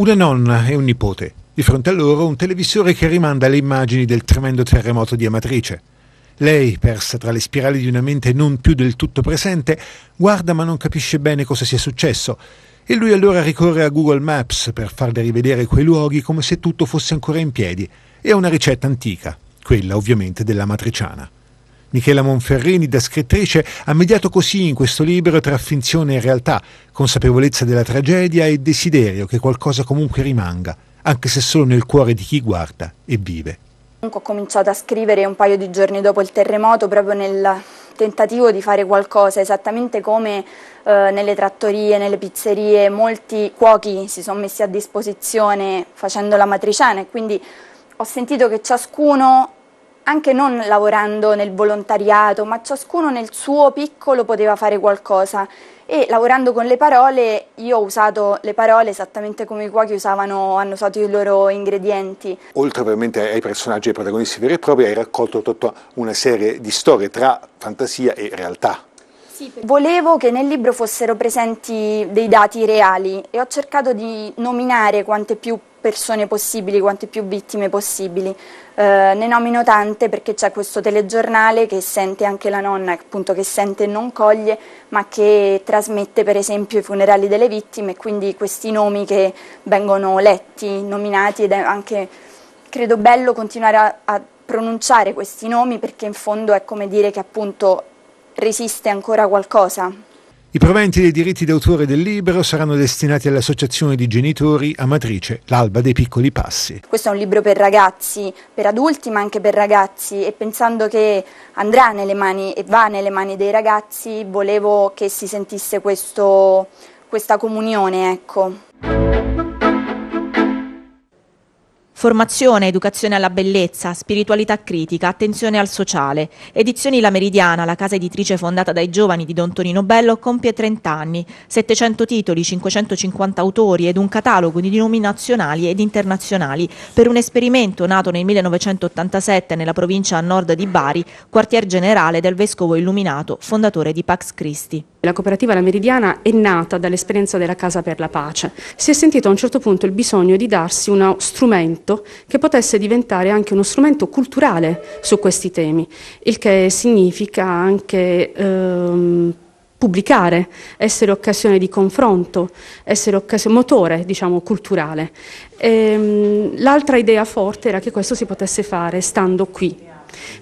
Una nonna e un nipote. Di fronte a loro un televisore che rimanda le immagini del tremendo terremoto di Amatrice. Lei, persa tra le spirali di una mente non più del tutto presente, guarda ma non capisce bene cosa sia successo. E lui allora ricorre a Google Maps per farle rivedere quei luoghi come se tutto fosse ancora in piedi. E a una ricetta antica, quella ovviamente della matriciana. Michela Monferrini, da scrittrice, ha mediato così in questo libro tra finzione e realtà, consapevolezza della tragedia e desiderio che qualcosa comunque rimanga, anche se solo nel cuore di chi guarda e vive. Ho cominciato a scrivere un paio di giorni dopo il terremoto, proprio nel tentativo di fare qualcosa, esattamente come eh, nelle trattorie, nelle pizzerie, molti cuochi si sono messi a disposizione facendo la matriciana e quindi ho sentito che ciascuno anche non lavorando nel volontariato, ma ciascuno nel suo piccolo poteva fare qualcosa. E lavorando con le parole, io ho usato le parole esattamente come i cuochi usavano, hanno usato i loro ingredienti. Oltre ovviamente ai personaggi e ai protagonisti veri e propri, hai raccolto tutta una serie di storie tra fantasia e realtà. Volevo che nel libro fossero presenti dei dati reali e ho cercato di nominare quante più persone possibili, quante più vittime possibili. Eh, ne nomino tante perché c'è questo telegiornale che sente anche la nonna, appunto che sente e non coglie, ma che trasmette per esempio i funerali delle vittime, e quindi questi nomi che vengono letti, nominati ed è anche, credo, bello continuare a, a pronunciare questi nomi perché in fondo è come dire che appunto resiste ancora qualcosa. I proventi dei diritti d'autore del libro saranno destinati all'associazione di genitori Amatrice, l'Alba dei Piccoli Passi. Questo è un libro per ragazzi, per adulti ma anche per ragazzi e pensando che andrà nelle mani e va nelle mani dei ragazzi volevo che si sentisse questo, questa comunione. Ecco. Formazione, educazione alla bellezza, spiritualità critica, attenzione al sociale. Edizioni La Meridiana, la casa editrice fondata dai giovani di Don Tonino Bello, compie 30 anni, 700 titoli, 550 autori ed un catalogo di nomi nazionali ed internazionali per un esperimento nato nel 1987 nella provincia a nord di Bari, quartier generale del vescovo illuminato, fondatore di Pax Christi. La cooperativa La Meridiana è nata dall'esperienza della Casa per la Pace. Si è sentito a un certo punto il bisogno di darsi uno strumento progetto che potesse diventare anche uno strumento culturale su questi temi, il che significa anche ehm, pubblicare, essere occasione di confronto, essere occasione, motore diciamo, culturale. Ehm, l'altra idea forte era che questo si potesse fare stando qui,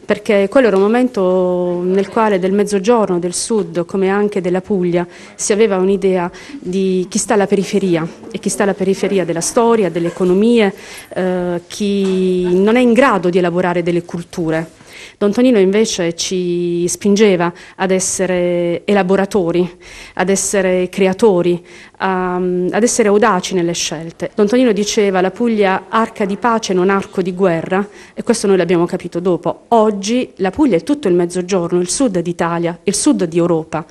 perché quello era un momento nel quale del mezzogiorno, del sud, come anche della Puglia, si aveva un'idea di chi sta alla periferia e chi sta alla periferia della storia, delle economie, eh, chi non è in grado di elaborare delle culture. Don Tonino invece ci spingeva ad essere elaboratori, ad essere creatori, a, ehm, ad essere audaci nelle scelte. Don Tonino diceva la Puglia arca di pace, non arco di guerra, e questo noi l'abbiamo capito dopo. Oggi la Puglia è tutto il mezzogiorno, il sud d'Italia, il sud di Europa,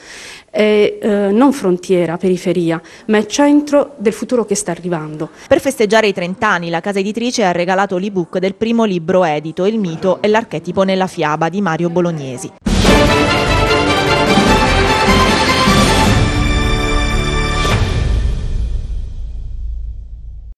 è eh, non frontiera, periferia, ma è centro del futuro che sta arrivando. Per festeggiare i 30 anni la casa editrice ha regalato l'ebook del primo libro edito, Il mito e l'archetipo nella nella fiaba di Mario Bolognesi.